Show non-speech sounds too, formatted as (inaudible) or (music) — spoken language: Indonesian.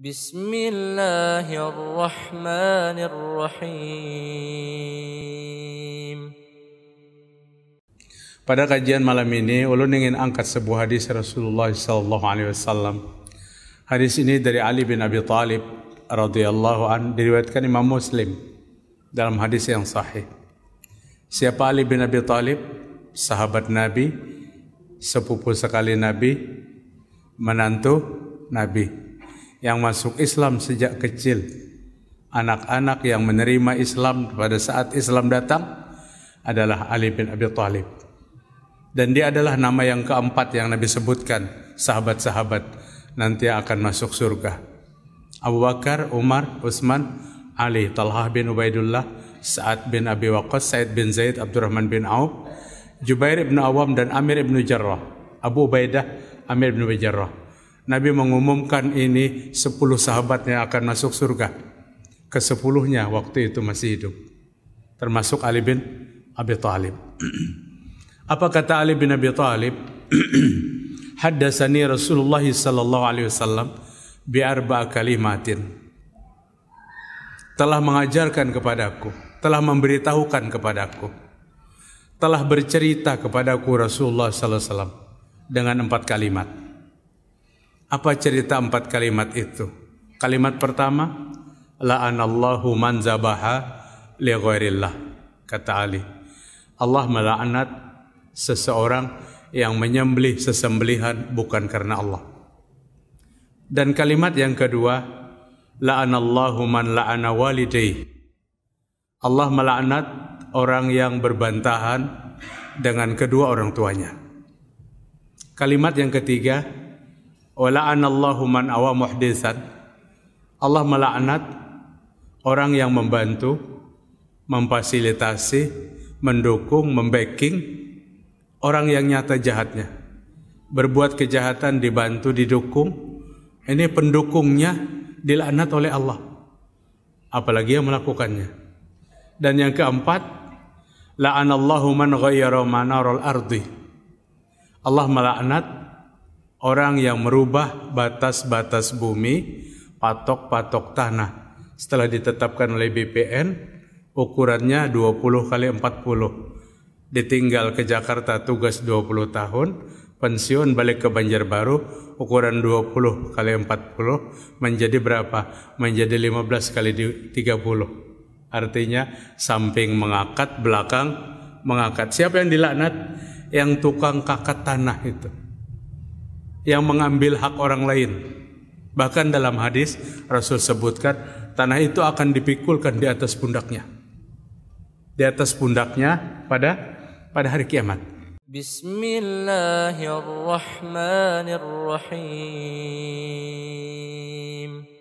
بسم الله الرحمن الرحيم Pada kajian malam ini, ulun ingin angkat sebuah hadis Rasulullah sallallahu alaihi wasallam. Hadis ini dari Ali bin Abi Thalib radhiyallahu an diriwayatkan Imam Muslim dalam hadis yang sahih. Siapa Ali bin Abi Thalib? Sahabat Nabi, sepupu sekali Nabi, menantu Nabi yang masuk Islam sejak kecil, anak-anak yang menerima Islam pada saat Islam datang adalah Ali bin Abi Thalib. Dan dia adalah nama yang keempat yang Nabi sebutkan, sahabat-sahabat nanti akan masuk surga. Abu Bakar, Umar, Utsman, Ali, Talhah bin Ubaidullah, Sa'ad bin Abi Waqqas, Said bin Zaid, Abdurrahman bin Auf, Jubair bin Awam dan Amir bin Jarrah. Abu Ubaidah, Amir bin Jarrah. Nabi mengumumkan ini sepuluh sahabatnya akan masuk surga. Kesepuluhnya waktu itu masih hidup. Termasuk Ali bin Abi Thalib. (clears throat) Apa kata Ali bin Abi Thalib? (clears throat) Haddasani Rasulullah sallallahu alaihi wasallam bi arba kalimatin. Telah mengajarkan kepadaku, telah memberitahukan kepadaku. Telah bercerita kepadaku Rasulullah sallallahu alaihi wasallam dengan empat kalimat. Apa cerita empat kalimat itu? Kalimat pertama, la'anallahu man zabaha li ghairillah. Kata Ali, Allah melaknat seseorang yang menyembelih sesembelihan bukan karena Allah. Dan kalimat yang kedua, la'anallahu man la'ana walidayh. Allah melaknat orang yang berbantahan dengan kedua orang tuanya. Kalimat yang ketiga, Wala'anallahu man awa muhdisat. Allah melaknat orang yang membantu, memfasilitasi, mendukung, membacking orang yang nyata jahatnya. Berbuat kejahatan dibantu, didukung. Ini pendukungnya dilaknat oleh Allah. Apalagi yang melakukannya. Dan yang keempat, la'anallahu man ghayyara manaral ardi. Allah melaknat orang yang merubah batas-batas bumi, patok-patok tanah. Setelah ditetapkan oleh BPN, ukurannya 20 kali 40. Ditinggal ke Jakarta tugas 20 tahun, pensiun balik ke Banjarbaru ukuran 20 kali 40 menjadi berapa? Menjadi 15 kali 30. Artinya samping mengangkat belakang mengangkat. Siapa yang dilaknat? Yang tukang kakat tanah itu yang mengambil hak orang lain. Bahkan dalam hadis Rasul sebutkan tanah itu akan dipikulkan di atas pundaknya. Di atas pundaknya pada pada hari kiamat. Bismillahirrahmanirrahim.